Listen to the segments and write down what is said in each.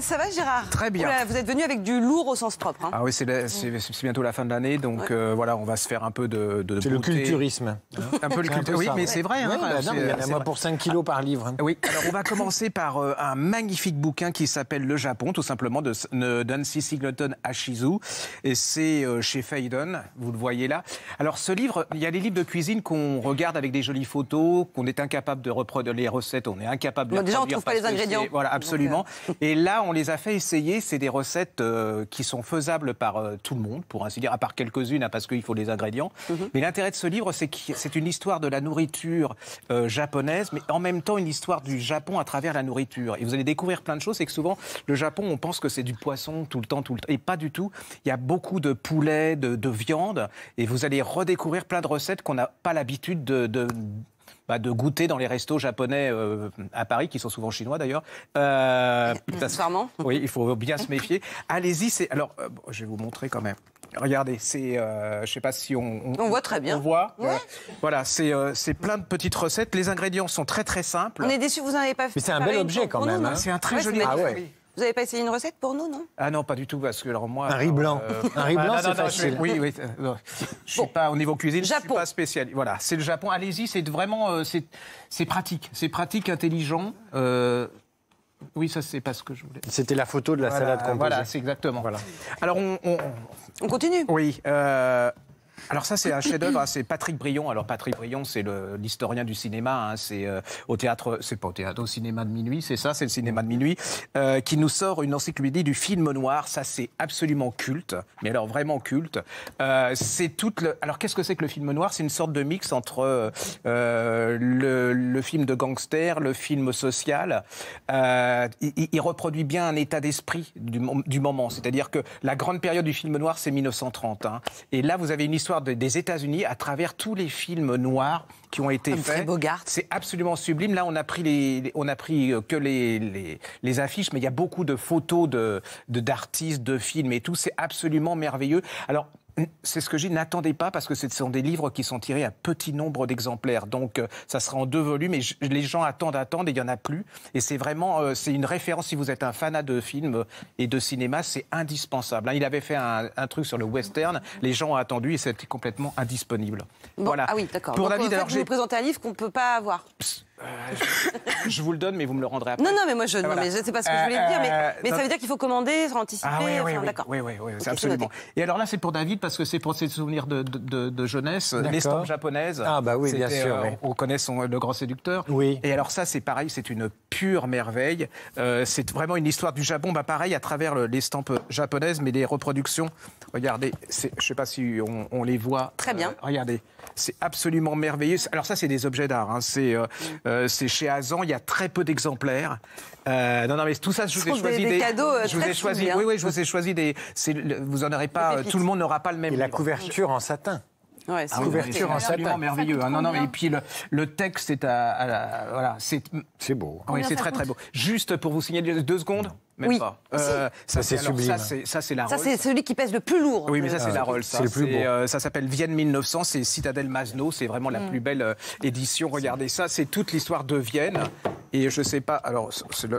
Euh, ça va, Gérard Très bien. vous êtes venu avec du lourd au sens propre. Hein. Ah oui, mm. c'est bientôt la fin de l'année, donc euh, voilà, on va se faire un peu de. c'est le culturisme. Un peu le culturisme. Oui, mais c'est vrai. Hein. Bah il y pour 5 kilos par livre. Ah, oui, alors on va commencer par euh, un magnifique bouquin qui s'appelle Le Japon, tout simplement, de Nancy Singleton Ashizu. Et c'est chez Faydon, vous le voyez là. Alors ce livre, il y a les livres de cuisine qu'on regarde avec des jolies photos, qu'on est incapable de reproduire les recettes, on est incapable de. Bon, déjà, on ne trouve pas les ingrédients. Voilà, absolument. Et là, on on les a fait essayer. C'est des recettes euh, qui sont faisables par euh, tout le monde, pour ainsi dire, à part quelques-unes, hein, parce qu'il faut des ingrédients. Mhm. Mais l'intérêt de ce livre, c'est que c'est une histoire de la nourriture euh, japonaise, mais en même temps une histoire du Japon à travers la nourriture. Et vous allez découvrir plein de choses. C'est que souvent, le Japon, on pense que c'est du poisson tout le temps, tout le temps. Et pas du tout. Il y a beaucoup de poulet, de, viande. Et vous allez redécouvrir plein de recettes qu'on n'a pas l'habitude de bah, de goûter dans les restos japonais euh, à Paris, qui sont souvent chinois d'ailleurs. Euh, oui, il faut bien se méfier. Allez-y, c'est. Alors, euh, je vais vous montrer quand même. Regardez, c'est, euh, je sais pas si on, on, voit très bien. On voit. voilà, c'est plein de petites recettes. Les ingrédients sont très très simples. On est déçus, vous n'en avez pas fait. Mais c'est un bel objet quand même. C'est un très joli. Vous n'avez pas essayé une recette pour nous, non Ah non, pas du tout, parce que alors moi... Un riz blanc. Euh, Un riz ah blanc, c'est facile. oui, oui. je suis pas, au niveau cuisine, je suis pas spécial. Voilà, c'est le Japon. Allez-y, c'est vraiment... Euh, c'est pratique. C'est pratique, intelligent. Euh, oui, ça, c'est pas ce que je voulais. C'était la photo de la salade composée. Voilà, c'est exactement. Voilà. Alors, on, on... on continue Oui. Alors ça, c'est un chef-d'œuvre. Hein, c'est Patrick Brion. Alors Patrick Brion, c'est l'historien du cinéma. Hein, c'est euh, au théâtre, c'est pas au théâtre, au cinéma de minuit. C'est ça, c'est le cinéma de minuit euh, qui nous sort une encyclopédie du film noir. Ça, c'est absolument culte. Mais alors vraiment culte. Euh, c'est tout Le... Alors qu'est-ce que c'est que le film noir C'est une sorte de mix entre le, film de gangster, le film social. Il, reproduit bien un état d'esprit du, moment. C'est-à-dire que la grande période du film noir, c'est 1930. Hein. et là, vous avez une histoire des États-Unis à travers tous les films noirs qui ont été faits. C'est absolument sublime. Là, on a pris, on a pris euh, que les, les, affiches, mais il y a beaucoup de photos de, d'artistes, de films et tout. C'est absolument merveilleux. Alors, c'est ce que j'ai. N'attendez pas parce que ce sont des livres qui sont tirés à petit nombre d'exemplaires. Donc, euh, ça sera en deux volumes et les gens attendent, attendent et il n'y en a plus. Et c'est vraiment, euh, c'est une référence si vous êtes un fanat de films euh, et de cinéma, c'est indispensable. Hein. Il avait fait un, truc sur le western, les gens ont attendu et c'était complètement indisponible. voilà. Ah oui, d'accord. Pour David, en fait, vous un livre qu'on ne peut pas avoir. Euh, je, vous le donne, mais vous me le rendrez après. Non, non, mais moi, je ah, ne sais pas ce que je voulais euh, dire. Mais, euh, ça veut dire qu'il faut commander, anticiper. Ah, oui, oui, oui, Oui, oui, oui, absolument. Et alors là, c'est pour David, parce que c'est pour ses souvenirs de, jeunesse, l'estampe japonaise. Ah, bah oui, bien sûr. on connaît son, le grand séducteur. Oui. Et alors, ça, c'est pareil, c'est une pure merveille. c'est vraiment une histoire du Japon, bah, pareil, à travers l'estampe japonaise, mais des reproductions Regardez, je ne sais pas si on, les voit. Très bien. Euh, regardez, c'est absolument merveilleux. Alors ça, c'est des objets d'art. Hein. Euh, euh, c'est chez Azan, il y a très peu d'exemplaires. non, non, mais tout ça, je vous ai choisi des, cadeaux. Je vous ai Oui, oui, je vous ai choisi des. Vous en aurez pas. Tout le monde n'aura pas le même. Et la couverture en satin. Ouais, couverture en satin. merveilleux. Hein. Non, non, et puis le, texte est à, la, voilà, c'est. C'est beau. Oui, c'est très très beau. Juste pour vous signaler deux secondes oui. ça, c'est Ça, c'est la Ça, c'est celui qui pèse le plus lourd. Oui, mais ça, euh, c'est la Roll. Ça, euh, ça s'appelle Vienne 1900. C'est Citadel Masno. C'est vraiment la mm. plus belle euh, édition. Regardez ça. C'est toute l'histoire de Vienne. Et je ne sais pas. Alors,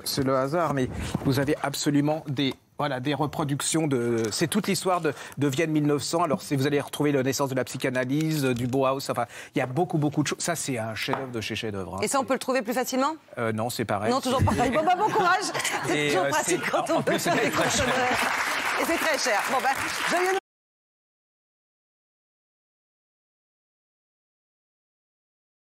c'est le hasard, mais vous avez absolument des voilà, des reproductions de. C'est toute l'histoire de, de, Vienne 1900. Alors, si vous allez retrouver la naissance de la psychanalyse, euh, du Bauhaus. Enfin, il y a beaucoup, beaucoup de choses. Ça, c'est un chef-d'œuvre de chez chef-d'œuvre. Hein. Et ça, on peut le trouver plus facilement euh, Non, c'est pareil. Non, toujours pareil. Bon, bah, bon courage. Euh, c'est toujours pratique quand on peut. faire des très Et c'est très cher. Bon, ben,